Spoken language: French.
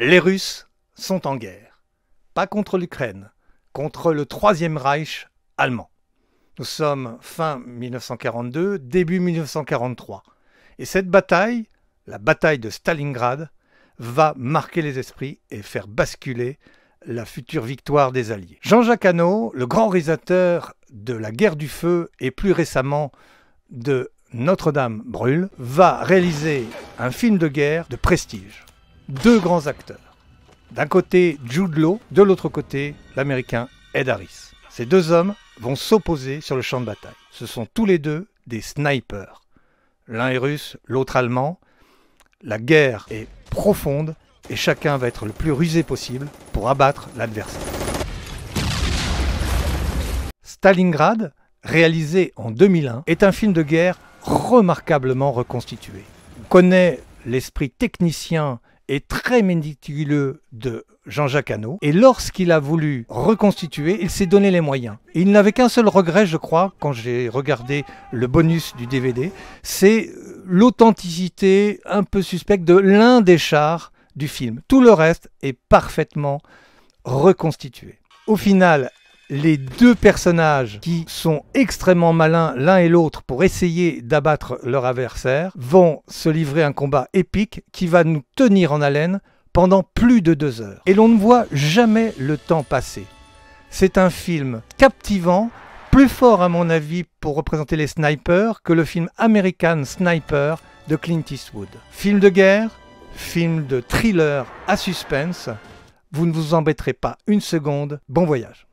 Les Russes sont en guerre. Pas contre l'Ukraine, contre le Troisième Reich allemand. Nous sommes fin 1942, début 1943. Et cette bataille, la bataille de Stalingrad, va marquer les esprits et faire basculer la future victoire des Alliés. Jean-Jacques Hano, le grand réalisateur de la guerre du feu et plus récemment de Notre-Dame brûle, va réaliser un film de guerre de prestige deux grands acteurs. D'un côté Jude de l'autre côté l'américain Ed Harris. Ces deux hommes vont s'opposer sur le champ de bataille. Ce sont tous les deux des snipers. L'un est russe, l'autre allemand. La guerre est profonde et chacun va être le plus rusé possible pour abattre l'adversaire. Stalingrad, réalisé en 2001, est un film de guerre remarquablement reconstitué. On connaît l'esprit technicien et très méticuleux de Jean-Jacques Hano. Et lorsqu'il a voulu reconstituer, il s'est donné les moyens. il n'avait qu'un seul regret, je crois, quand j'ai regardé le bonus du DVD, c'est euh, l'authenticité un peu suspecte de l'un des chars du film. Tout le reste est parfaitement reconstitué. Au final, les deux personnages qui sont extrêmement malins l'un et l'autre pour essayer d'abattre leur adversaire vont se livrer un combat épique qui va nous tenir en haleine pendant plus de deux heures. Et l'on ne voit jamais le temps passer. C'est un film captivant, plus fort à mon avis pour représenter les snipers que le film American Sniper de Clint Eastwood. Film de guerre, film de thriller à suspense, vous ne vous embêterez pas une seconde, bon voyage.